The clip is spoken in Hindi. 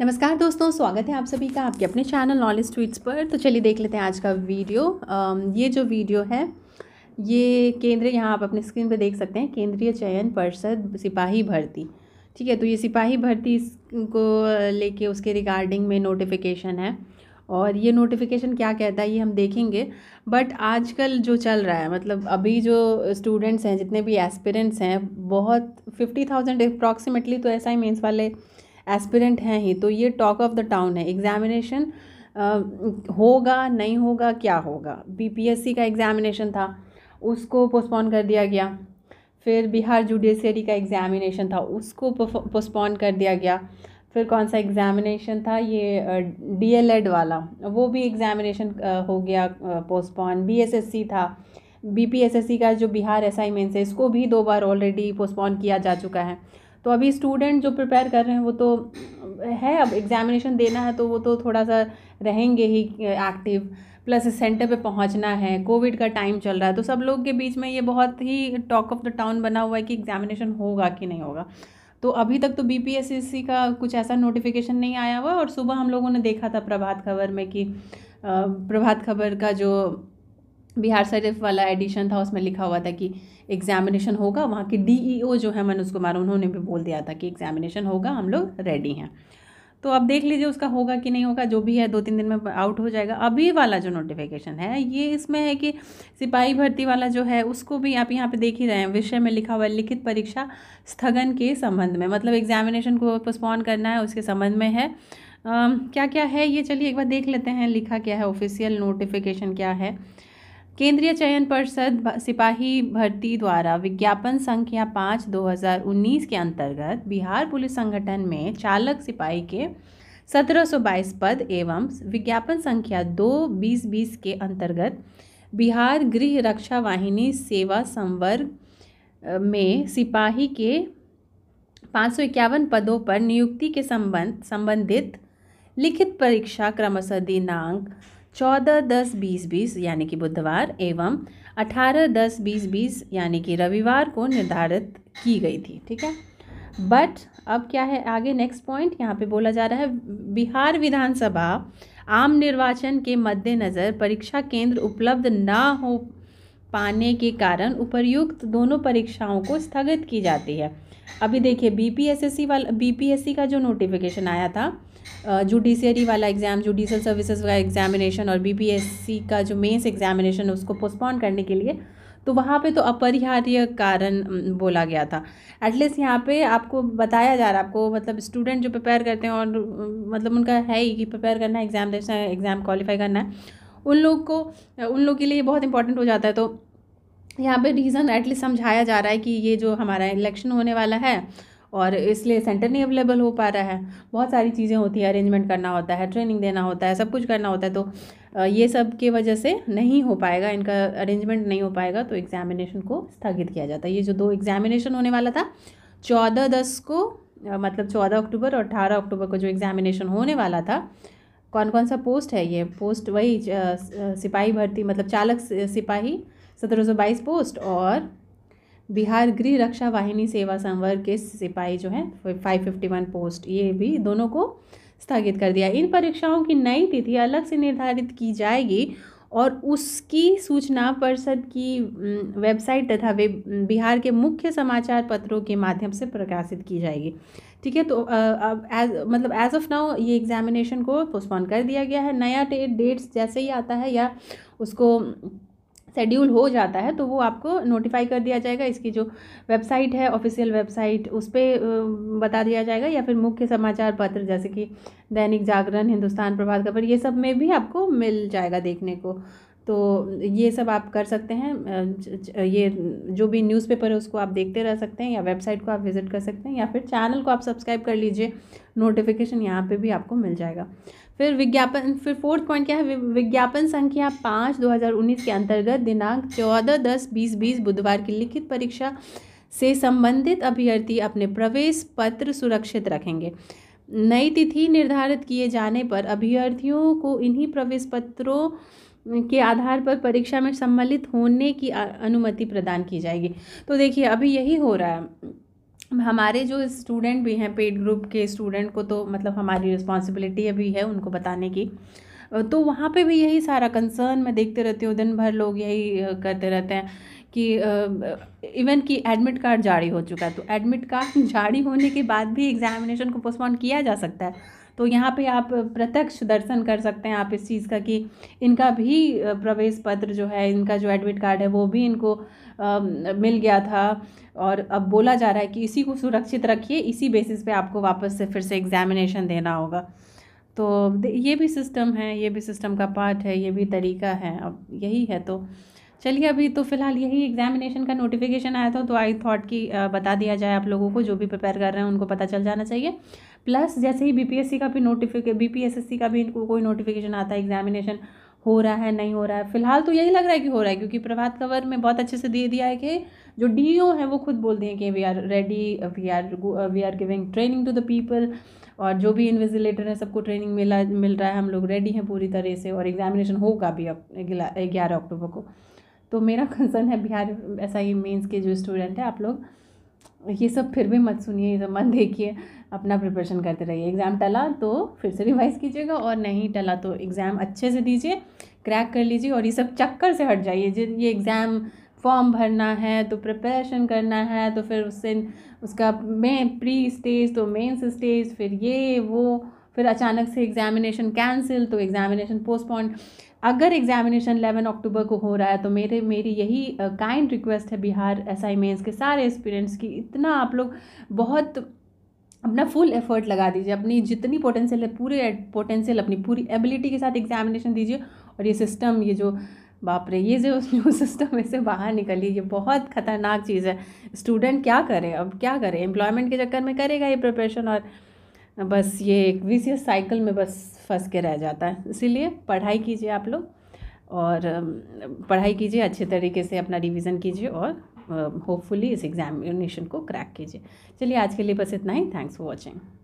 नमस्कार दोस्तों स्वागत है आप सभी का आपके अपने चैनल नॉलेज ट्वीट्स पर तो चलिए देख लेते हैं आज का वीडियो ये जो वीडियो है ये केंद्रीय यहाँ आप अपने स्क्रीन पर देख सकते हैं केंद्रीय चयन पर्षद सिपाही भर्ती ठीक है तो ये सिपाही भर्ती को लेके उसके रिगार्डिंग में नोटिफिकेशन है और ये नोटिफिकेशन क्या कहता है ये हम देखेंगे बट आजकल जो चल रहा है मतलब अभी जो स्टूडेंट्स हैं जितने भी एस्पिरेंट्स हैं बहुत फिफ्टी थाउजेंड अप्रॉक्सीमेटली तो ऐसा ही मेंस वाले एस्पिरेंट हैं ही तो ये टॉक ऑफ द टाउन है एग्जामिनेशन होगा नहीं होगा क्या होगा बीपीएससी का एग्ज़ामिनेशन था उसको पोस्टपोन कर दिया गया फिर बिहार जुडिशरी का एग्ज़ामिनेशन था उसको पोस्टपोन कर दिया गया फिर कौन सा एग्ज़ामिनेशन था ये डीएलएड वाला वो भी एग्ज़ामिनेशन हो गया पोस्टपोन बीएसएससी था बीपीएसएससी का जो बिहार एस है इसको भी दो बार ऑलरेडी पोस्टपोन किया जा चुका है तो अभी स्टूडेंट जो प्रिपेयर कर रहे हैं वो तो है अब एग्ज़ामिनेशन देना है तो वो तो थोड़ा सा रहेंगे ही एक्टिव प्लस सेंटर पे पहुंचना है कोविड का टाइम चल रहा है तो सब लोग के बीच में ये बहुत ही टॉक ऑफ द टाउन बना हुआ है कि एग्ज़ामिनेशन होगा कि नहीं होगा तो अभी तक तो बीपीएससी का कुछ ऐसा नोटिफिकेशन नहीं आया हुआ और सुबह हम लोगों ने देखा था प्रभात खबर में कि प्रभात खबर का जो बिहार शरीफ वाला एडिशन था उसमें लिखा हुआ था कि एग्जामिनेशन होगा वहाँ के डीईओ e जो है मनोज कुमार उन्होंने भी बोल दिया था कि एग्जामिनेशन होगा हम लोग रेडी हैं तो अब देख लीजिए उसका होगा कि नहीं होगा जो भी है दो तीन दिन में आउट हो जाएगा अभी वाला जो नोटिफिकेशन है ये इसमें है कि सिपाही भर्ती वाला जो है उसको भी आप यहाँ पे देख ही रहे हैं विषय में लिखा हुआ है लिखित परीक्षा स्थगन के संबंध में मतलब एग्जामिनेशन को पोस्टपोन करना है उसके संबंध में है आ, क्या क्या है ये चलिए एक बार देख लेते हैं लिखा क्या है ऑफिशियल नोटिफिकेशन क्या है केंद्रीय चयन पर्षद सिपाही भर्ती द्वारा विज्ञापन संख्या पाँच 2019 के अंतर्गत बिहार पुलिस संगठन में चालक सिपाही के 1722 पद एवं विज्ञापन संख्या दो बीस बीस के अंतर्गत बिहार गृह रक्षा वाहिनी सेवा संवर्ग में सिपाही के पाँच सौ इक्यावन पदों पर नियुक्ति के संबंध संबंधित लिखित परीक्षा क्रमशः दिनांक चौदह दस बीस बीस यानी कि बुधवार एवं अठारह दस बीस बीस यानी कि रविवार को निर्धारित की गई थी ठीक है बट अब क्या है आगे नेक्स्ट पॉइंट यहाँ पे बोला जा रहा है बिहार विधानसभा आम निर्वाचन के मद्देनज़र परीक्षा केंद्र उपलब्ध ना हो पाने के कारण उपर्युक्त दोनों परीक्षाओं को स्थगित की जाती है अभी देखिए बीपीएसएससी वाला बीपीएससी का जो नोटिफिकेशन आया था जुडिशियरी वाला एग्ज़ाम जुडिशल सर्विसेज का एग्जामिनेशन और बीपीएससी का जो मेंस एग्जामिनेशन है उसको पोस्टपोन करने के लिए तो वहाँ पे तो अपरिहार्य कारण बोला गया था एटलीस्ट यहाँ पे आपको बताया जा रहा है आपको मतलब स्टूडेंट जो प्रिपेयर करते हैं और मतलब उनका है ही कि प्रिपेयर करना है एग्ज़ाम देना है एग्ज़ाम क्वालिफाई करना है उन लोग को उन लोग के लिए बहुत इंपॉर्टेंट हो जाता है तो यहाँ पे रीज़न एटलीस्ट समझाया जा रहा है कि ये जो हमारा इलेक्शन होने वाला है और इसलिए सेंटर नहीं अवेलेबल हो पा रहा है बहुत सारी चीज़ें होती है अरेंजमेंट करना होता है ट्रेनिंग देना होता है सब कुछ करना होता है तो ये सब के वजह से नहीं हो पाएगा इनका अरेंजमेंट नहीं हो पाएगा तो एग्जामिनेशन को स्थगित किया जाता है ये जो दो एग्जामिनेशन होने वाला था चौदह दस को मतलब चौदह अक्टूबर और अठारह अक्टूबर को जो एग्जामिनेशन होने वाला था कौन कौन सा पोस्ट है ये पोस्ट वही सिपाही भर्ती मतलब चालक सिपाही सत्रह सौ बाईस पोस्ट और बिहार गृह रक्षा वाहिनी सेवा संवर्ग के सिपाही जो हैं फाइव फिफ्टी वन पोस्ट ये भी दोनों को स्थगित कर दिया इन परीक्षाओं की नई तिथि अलग से निर्धारित की जाएगी और उसकी सूचना परिषद की वेबसाइट तथा वे बिहार के मुख्य समाचार पत्रों के माध्यम से प्रकाशित की जाएगी ठीक है तो अब एज मतलब एज ऑफ नाउ ये एग्जामिनेशन को पोस्टपोन कर दिया गया है नया डेट्स जैसे ही आता है या उसको शेड्यूल हो जाता है तो वो आपको नोटिफाई कर दिया जाएगा इसकी जो वेबसाइट है ऑफिशियल वेबसाइट उस पर बता दिया जाएगा या फिर मुख्य समाचार पत्र जैसे कि दैनिक जागरण हिंदुस्तान प्रभात खबर ये सब में भी आपको मिल जाएगा देखने को तो ये सब आप कर सकते हैं ये जो भी न्यूज़पेपर है उसको आप देखते रह सकते हैं या वेबसाइट को आप विज़िट कर सकते हैं या फिर चैनल को आप सब्सक्राइब कर लीजिए नोटिफिकेशन यहाँ पे भी आपको मिल जाएगा फिर विज्ञापन फिर फोर्थ पॉइंट क्या है विज्ञापन संख्या पाँच दो हज़ार उन्नीस के अंतर्गत दिनांक चौदह दस बीस बीस बुधवार की लिखित परीक्षा से संबंधित अभ्यर्थी अपने प्रवेश पत्र सुरक्षित रखेंगे नई तिथि निर्धारित किए जाने पर अभ्यर्थियों को इन्हीं प्रवेश पत्रों के आधार पर परीक्षा में सम्मिलित होने की अनुमति प्रदान की जाएगी तो देखिए अभी यही हो रहा है हमारे जो स्टूडेंट भी हैं पेड ग्रुप के स्टूडेंट को तो मतलब हमारी रिस्पॉन्सिबिलिटी अभी है उनको बताने की तो वहाँ पे भी यही सारा कंसर्न मैं देखते रहती हूँ दिन भर लोग यही करते रहते हैं कि इवन कि एडमिट कार्ड जारी हो चुका है तो एडमिट कार्ड जारी होने के बाद भी एग्जामिनेशन को पोस्टपोन किया जा सकता है तो यहाँ पे आप प्रत्यक्ष दर्शन कर सकते हैं आप इस चीज़ का कि इनका भी प्रवेश पत्र जो है इनका जो एडमिट कार्ड है वो भी इनको आ, मिल गया था और अब बोला जा रहा है कि इसी को सुरक्षित रखिए इसी बेसिस पे आपको वापस से फिर से एग्जामिनेशन देना होगा तो ये भी सिस्टम है ये भी सिस्टम का पार्ट है ये भी तरीका है अब यही है तो चलिए अभी तो फिलहाल यही एग्जामिनेशन का नोटिफिकेशन आया था तो आई थॉट कि बता दिया जाए आप लोगों को जो भी प्रिपेयर कर रहे हैं उनको पता चल जाना चाहिए प्लस जैसे ही बीपीएससी का भी नोटिफिकेशन बीपीएसएससी का भी इनको कोई नोटिफिकेशन आता है एग्जामिनेशन हो रहा है नहीं हो रहा है फिलहाल तो यही लग रहा है कि हो रहा है क्योंकि प्रभात खबर में बहुत अच्छे से दे दिया है कि जो डी है वो खुद बोल दिए कि we are ready we are we are giving training to the people और जो भी इन्विजिलेटर है सबको ट्रेनिंग मिला मिल रहा है हम लोग रेडी हैं पूरी तरह से और एग्जामिनेशन होगा भी ग्यारह अक्टूबर को तो मेरा कंसर्न है बिहार एस आई मेन्स के जो स्टूडेंट है आप लोग ये सब फिर भी मत सुनिए ये सब मत देखिए अपना प्रिपरेशन करते रहिए एग्ज़ाम टला तो फिर से रिवाइज़ कीजिएगा और नहीं टला तो एग्ज़ाम अच्छे से दीजिए क्रैक कर लीजिए और ये सब चक्कर से हट जाइए ये एग्ज़ाम फॉर्म भरना है तो प्रिपरेशन करना है तो फिर उससे उसका मेन प्री स्टेज तो मेन्स स्टेज फिर ये वो फिर अचानक से एग्ज़ामिनेशन कैंसिल तो एग्ज़ामिनेशन पोस्टपोन अगर एग्ज़ामिनेशन 11 अक्टूबर को हो रहा है तो मेरे मेरी यही काइंड रिक्वेस्ट है बिहार एस आई मेन्स के सारे स्टूडेंट्स की इतना आप लोग बहुत अपना फुल एफर्ट लगा दीजिए अपनी जितनी पोटेंशियल है पूरे पोटेंशियल अपनी पूरी एबिलिटी के साथ एग्जामिनेशन दीजिए और ये सिस्टम ये जो बाप रे ये जो न्यू सिस्टम से बाहर निकलिए ये बहुत खतरनाक चीज़ है स्टूडेंट क्या करे अब क्या करे एम्प्लॉयमेंट के चक्कर में करेगा ये प्रिपरेशन और बस ये एक विशेष साइकिल में बस फंस के रह जाता है इसीलिए पढ़ाई कीजिए आप लोग और पढ़ाई कीजिए अच्छे तरीके से अपना रिवीजन कीजिए और होपफुली इस एग्जामिनेशन को क्रैक कीजिए चलिए आज के लिए बस इतना ही थैंक्स फॉर वॉचिंग